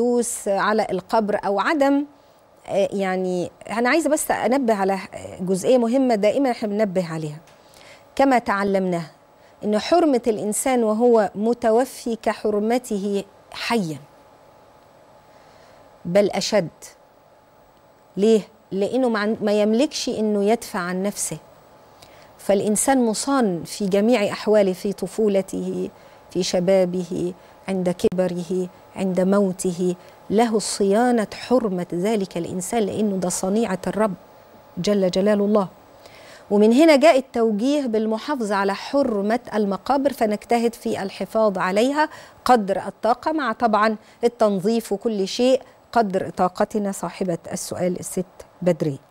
الحدوث على القبر او عدم آه، يعني انا عايزه بس انبه على جزئيه مهمه دائما احنا بننبه عليها كما تعلمنا ان حرمه الانسان وهو متوفي كحرمته حيا بل اشد ليه لانه ما يملكش انه يدفع عن نفسه فالانسان مصان في جميع احواله في طفولته في شبابه عند كبره عند موته له صيانة حرمة ذلك الإنسان لأنه ده صنيعة الرب جل جلال الله ومن هنا جاء التوجيه بالمحافظة على حرمة المقابر فنجتهد في الحفاظ عليها قدر الطاقة مع طبعا التنظيف وكل شيء قدر طاقتنا صاحبة السؤال الست بدري